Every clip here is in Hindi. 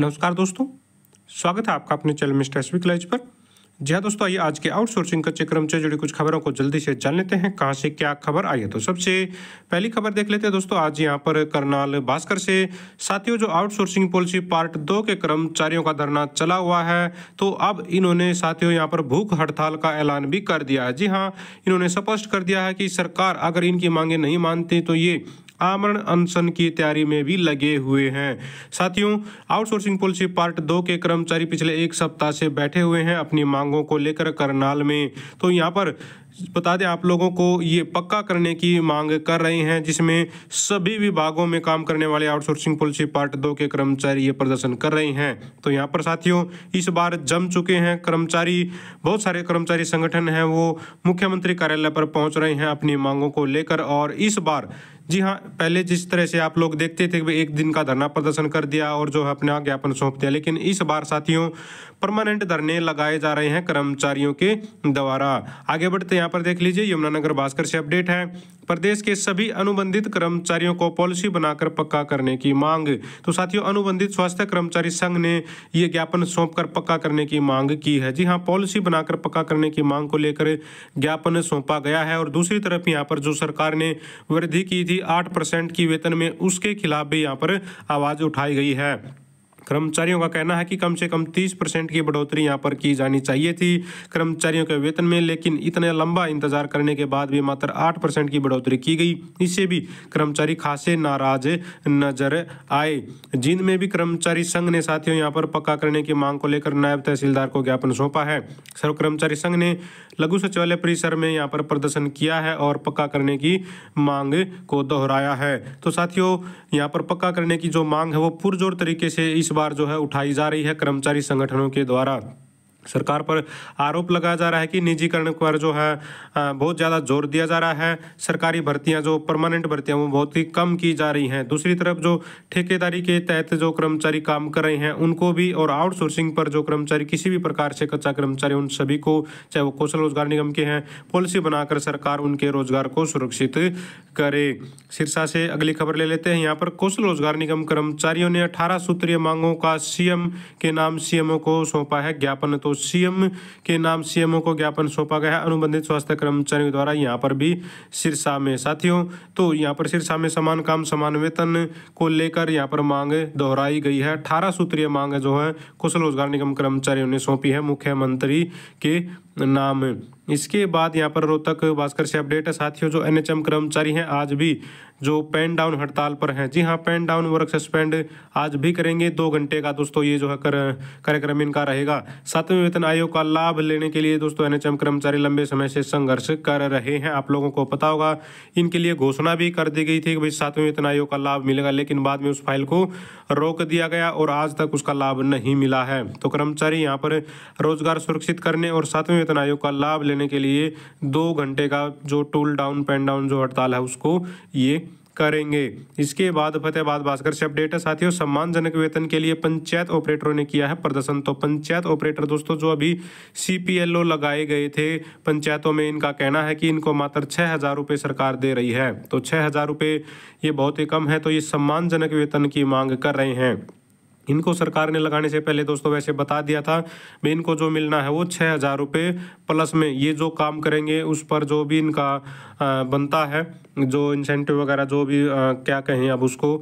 नमस्कार दोस्तों स्वागत है आपका अपने चैनल मिस्टर एसवी क्लाइज पर जी हाँ दोस्तों आइए आज के आउटसोर्सिंग कच्चे क्रम से जुड़ी कुछ खबरों को जल्दी से जान लेते हैं कहाँ से क्या खबर आई है तो सबसे पहली खबर देख लेते हैं दोस्तों आज यहाँ पर करनाल भास्कर से साथियों जो आउटसोर्सिंग पॉलिसी पार्ट दो के कर्मचारियों का धरना चला हुआ है तो अब इन्होंने साथियों यहाँ पर भूख हड़ताल का ऐलान भी कर दिया है जी हाँ इन्होंने स्पष्ट कर दिया है कि सरकार अगर इनकी मांगे नहीं मानती तो ये आमरण अनशन की तैयारी में भी लगे हुए हैं साथियों आउटसोर्सिंग पॉलिसी पार्ट दो के कर्मचारी पिछले एक सप्ताह से बैठे हुए हैं अपनी मांगों को लेकर करनाल में तो यहाँ पर बता दें आप लोगों को ये पक्का करने की मांग कर रहे हैं जिसमें सभी विभागों में काम करने वाले आउटसोर्सिंग पॉलिसी पार्ट दो के कर्मचारी ये प्रदर्शन कर रहे हैं तो यहाँ पर साथियों इस बार जम चुके हैं कर्मचारी बहुत सारे कर्मचारी संगठन हैं वो मुख्यमंत्री कार्यालय पर पहुंच रहे हैं अपनी मांगों को लेकर और इस बार जी हाँ पहले जिस तरह से आप लोग देखते थे कि एक दिन का धरना प्रदर्शन कर दिया और जो है अपना ज्ञापन सौंप दिया लेकिन इस बार साथियों परमानेंट धरने लगाए जा रहे हैं कर्मचारियों के द्वारा आगे बढ़ते यहाँ पर देख लीजिए यमुनानगर भास्कर से अपडेट है प्रदेश के सभी अनुबंधित कर्मचारियों को पॉलिसी बनाकर पक्का करने की मांग तो साथियों अनुबंधित स्वास्थ्य कर्मचारी संघ ने ये ज्ञापन कर पक्का करने की मांग की है जी हाँ पॉलिसी बनाकर पक्का करने की मांग को लेकर ज्ञापन सौंपा गया है और दूसरी तरफ यहाँ पर जो सरकार ने वृद्धि की थी आठ परसेंट की वेतन में उसके खिलाफ भी यहाँ पर आवाज उठाई गई है कर्मचारियों का कहना है कि कम से कम तीस परसेंट की बढ़ोतरी यहाँ पर की जानी चाहिए थी कर्मचारियों के वेतन में लेकिन इतना लंबा इंतजार करने के बाद भी मात्र आठ परसेंट की बढ़ोतरी की गई इससे भी कर्मचारी खासे नाराज नजर आए जींद में भी कर्मचारी संघ ने साथियों यहाँ पर पक्का करने की मांग को लेकर नायब तहसीलदार को ज्ञापन सौंपा है सर्व कर्मचारी संघ ने लघु सचिवालय परिसर में यहाँ पर प्रदर्शन किया है और पक्का करने की मांग को दोहराया है तो साथियों यहाँ पर पक्का करने की जो मांग है वो पुरजोर तरीके से इस बार बार जो है उठाई जा रही है कर्मचारी संगठनों के द्वारा सरकार पर आरोप लगाया जा रहा है कि निजीकरण पर जो है बहुत ज़्यादा जोर दिया जा रहा है सरकारी भर्तियां जो परमानेंट भर्तियां वो बहुत ही कम की जा रही हैं दूसरी तरफ जो ठेकेदारी के तहत जो कर्मचारी काम कर रहे हैं उनको भी और आउटसोर्सिंग पर जो कर्मचारी किसी भी प्रकार से कच्चा कर्मचारी उन सभी को चाहे वो कौशल रोजगार निगम के हैं पॉलिसी बनाकर सरकार उनके रोजगार को सुरक्षित करे सिरसा से अगली खबर ले लेते हैं यहाँ पर कौशल रोजगार निगम कर्मचारियों ने अठारह सूत्रीय मांगों का सीएम के नाम सीएमओ को सौंपा है ज्ञापन तो तो सीएम के नाम सीएमओ को ज्ञापन सौंपा गया अनुबंधित स्वास्थ्य कर्मचारियों द्वारा यहाँ पर भी सिरसा में साथियों तो यहाँ पर सिरसा में समान काम समान वेतन को लेकर यहाँ पर मांग दोहराई गई है अठारह सूत्रीय मांग जो है कुशल रोजगार निगम कर्मचारियों ने सौंपी है मुख्यमंत्री के नाम इसके बाद यहाँ पर रोहतक भास्कर से अपडेट है साथियों जो एनएचएम कर्मचारी हैं आज भी जो पेन डाउन हड़ताल पर हैं जी हाँ पेन डाउन वर्क सस्पेंड आज भी करेंगे दो घंटे का दोस्तों ये जो है कर कार्यक्रम इनका रहेगा सातवें वेतन आयोग का लाभ लेने के लिए दोस्तों एनएचएम कर्मचारी लंबे समय से संघर्ष कर रहे हैं आप लोगों को पता होगा इनके लिए घोषणा भी कर दी गई थी कि भाई सातवें वेतन आयोग का लाभ मिलेगा लेकिन बाद में उस फाइल को रोक दिया गया और आज तक उसका लाभ नहीं मिला है तो कर्मचारी यहाँ पर रोजगार सुरक्षित करने और सातवें निर्वाचन आयोग का लाभ लेने के लिए दो घंटे का जो टूल डाउन पेन डाउन जो हड़ताल है उसको ये करेंगे इसके बाद फतेहबाद भास्कर से अपडेट है साथियों सम्मानजनक वेतन के लिए पंचायत ऑपरेटरों ने किया है प्रदर्शन तो पंचायत ऑपरेटर दोस्तों जो अभी सी लगाए गए थे पंचायतों में इनका कहना है कि इनको मात्र छः हज़ार रुपये सरकार दे रही है तो छः हज़ार रुपये ये बहुत ही कम है तो ये सम्मानजनक वेतन की मांग कर रहे हैं इनको सरकार ने लगाने से पहले दोस्तों वैसे बता दिया था भाई इनको जो मिलना है वो छः हज़ार रुपये प्लस में ये जो काम करेंगे उस पर जो भी इनका बनता है जो इंसेंटिव वगैरह जो भी क्या कहें अब उसको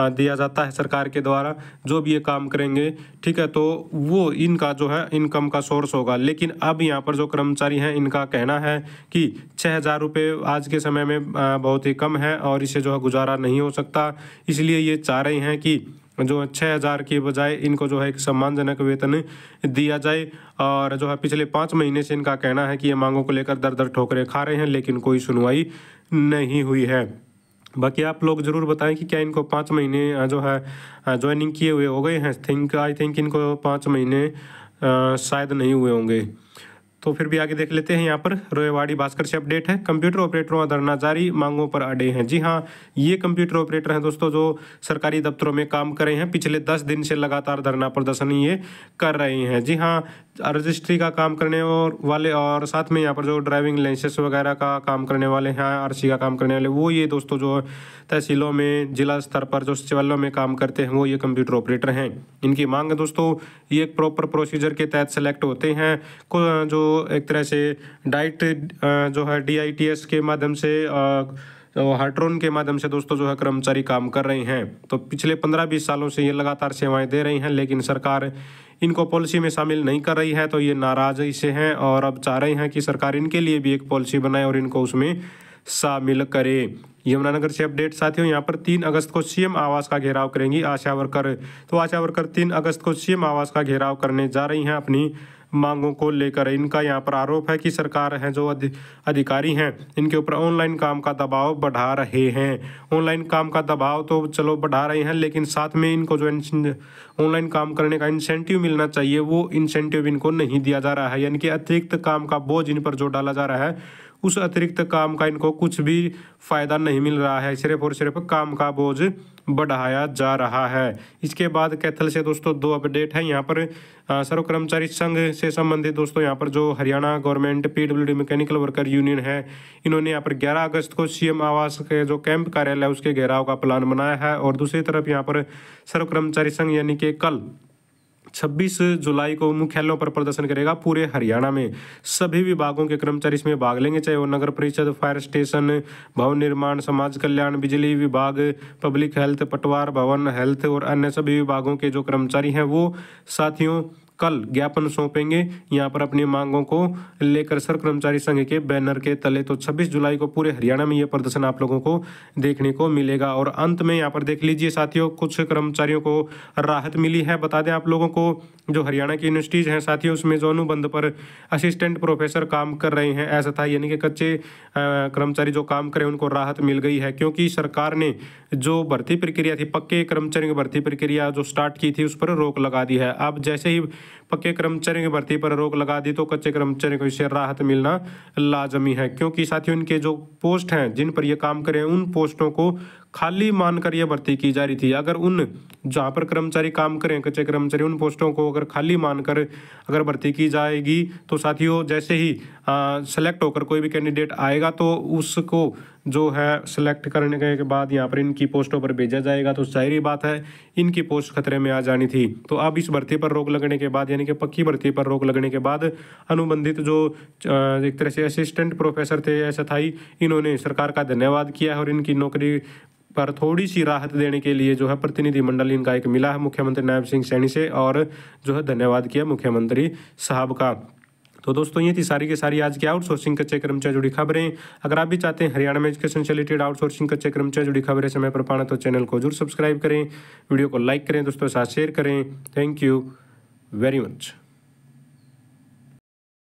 दिया जाता है सरकार के द्वारा जो भी ये काम करेंगे ठीक है तो वो इनका जो है इनकम का सोर्स होगा लेकिन अब यहाँ पर जो कर्मचारी हैं इनका कहना है कि छः हज़ार रुपये आज के समय में बहुत ही कम है और इसे जो है गुजारा नहीं हो सकता इसलिए ये चाह रहे हैं कि जो छः हज़ार के बजाय इनको जो है एक सम्मानजनक वेतन दिया जाए और जो है पिछले पाँच महीने से इनका कहना है कि ये मांगों को लेकर दर दर ठोकरें खा रहे हैं लेकिन कोई सुनवाई नहीं हुई है बाकी आप लोग ज़रूर बताएं कि क्या इनको पाँच महीने जो है ज्वाइनिंग किए हुए हो गए हैं थिंक आई थिंक इनको पाँच महीने शायद नहीं हुए होंगे तो फिर भी आगे देख लेते हैं यहाँ पर रोयवाड़ी भास्कर से अपडेट है कंप्यूटर ऑपरेटरों धरना जारी मांगों पर अड़े हैं जी हाँ ये कंप्यूटर ऑपरेटर हैं दोस्तों जो सरकारी दफ्तरों में काम कर रहे हैं पिछले दस दिन से लगातार धरना प्रदर्शन ये कर रहे हैं जी हाँ रजिस्ट्री का काम करने और वाले और साथ में यहाँ पर जो ड्राइविंग लाइसेंस वगैरह का काम करने वाले हैं सी का काम करने वाले वो ये दोस्तों जो तहसीलों में जिला स्तर पर जो सचिवालयों में काम करते हैं वो ये कंप्यूटर ऑपरेटर हैं इनकी मांग दोस्तों ये एक प्रॉपर प्रोसीजर के तहत सेलेक्ट होते हैं को जो एक तरह से डाइट जो है डी के माध्यम से तो हाइड्रोन के माध्यम से दोस्तों जो है कर्मचारी काम कर रहे हैं तो पिछले पंद्रह बीस सालों से ये लगातार सेवाएं दे रही हैं लेकिन सरकार इनको पॉलिसी में शामिल नहीं कर रही है तो ये नाराज इसे हैं और अब चाह रहे हैं कि सरकार इनके लिए भी एक पॉलिसी बनाए और इनको उसमें शामिल करे यमुनानगर से अपडेट साथियों यहाँ पर तीन अगस्त को सीएम आवास का घेराव करेंगी आशा वर्कर तो आशा वर्कर तीन अगस्त को सीएम आवास का घेराव करने जा रही हैं अपनी मांगों को लेकर इनका यहाँ पर आरोप है कि सरकार है जो अधिकारी हैं इनके ऊपर ऑनलाइन काम का दबाव बढ़ा रहे हैं ऑनलाइन काम का दबाव तो चलो बढ़ा रहे हैं लेकिन साथ में इनको जो ऑनलाइन काम करने का इंसेंटिव मिलना चाहिए वो इंसेंटिव इनको नहीं दिया जा रहा है यानी कि अतिरिक्त काम का बोझ इन पर जो डाला जा रहा है उस अतिरिक्त काम का इनको कुछ भी फ़ायदा नहीं मिल रहा है सिर्फ और सिर्फ काम का बोझ बढ़ाया जा रहा है इसके बाद कैथल से दोस्तों दो अपडेट है यहाँ पर सर्व कर्मचारी संघ से संबंधित दोस्तों यहाँ पर जो Haryana government PWD mechanical worker union है इन्होंने यहाँ पर 11 अगस्त को सीएम आवास के जो कैंप कार्यालय उसके घेराव का प्लान बनाया है और दूसरी तरफ यहाँ पर सर्व कर्मचारी संघ यानी कि कल छब्बीस जुलाई को मुख्यालयों पर प्रदर्शन करेगा पूरे हरियाणा में सभी विभागों के कर्मचारी इसमें भाग लेंगे चाहे वो नगर परिषद फायर स्टेशन भवन निर्माण समाज कल्याण बिजली विभाग पब्लिक हेल्थ पटवार भवन हेल्थ और अन्य सभी विभागों के जो कर्मचारी हैं वो साथियों कल ज्ञापन सौंपेंगे यहाँ पर अपनी मांगों को लेकर सर कर्मचारी संघ के बैनर के तले तो 26 जुलाई को पूरे हरियाणा में यह प्रदर्शन आप लोगों को देखने को मिलेगा और अंत में यहाँ पर देख लीजिए साथियों कुछ कर्मचारियों को राहत मिली है बता दें आप लोगों को जो हरियाणा की यूनिवर्सिटीज़ हैं साथियों उसमें अनुबंध पर असिस्टेंट प्रोफेसर काम कर रहे हैं ऐसा था यानी कि कच्चे कर्मचारी जो काम करें उनको राहत मिल गई है क्योंकि सरकार ने जो भर्ती प्रक्रिया थी पक्के कर्मचारियों की भर्ती प्रक्रिया जो स्टार्ट की थी उस पर रोक लगा दी है अब जैसे ही पक्के कर्मचारियों की भर्ती पर रोक लगा दी तो कच्चे कर्मचारियों को इससे राहत मिलना लाजमी है क्योंकि साथियों इनके जो पोस्ट हैं जिन पर ये काम करें उन पोस्टों को खाली मानकर यह भर्ती की जा रही थी अगर उन जहाँ पर कर्मचारी काम करें कच्चे कर्मचारी उन पोस्टों को अगर खाली मानकर अगर भर्ती की जाएगी तो साथियों जैसे ही सेलेक्ट होकर कोई भी कैंडिडेट आएगा तो उसको जो है सेलेक्ट करने के बाद यहाँ पर इनकी पोस्टों पर भेजा जाएगा तो जाहिर बात है इनकी पोस्ट खतरे में आ जानी थी तो अब इस भर्ती पर रोक लगने के बाद यानी कि पक्की भर्ती पर रोक लगने के बाद अनुबंधित जो एक तरह से असिस्टेंट प्रोफेसर थे था इन्होंने सरकार का धन्यवाद किया है और इनकी नौकरी पर थोड़ी सी राहत देने के लिए जो है प्रतिनिधिमंडल इनका एक मिला है मुख्यमंत्री नायब सिंह सैनी से और जो है धन्यवाद किया मुख्यमंत्री साहब का तो दोस्तों ये थी सारी के सारी आज की आउटसोर्सिंग कच्चे क्रम जुड़ी खबरें अगर आप भी चाहते हैं हरियाणा में एजुकेशन से रिलेटेड आउटसोर्सिंग कच्चे क्रम जुड़ी खबरें समय पर पाना तो चैनल को जरूर सब्सक्राइब करें वीडियो को लाइक करें दोस्तों के साथ शेयर करें थैंक यू वेरी मच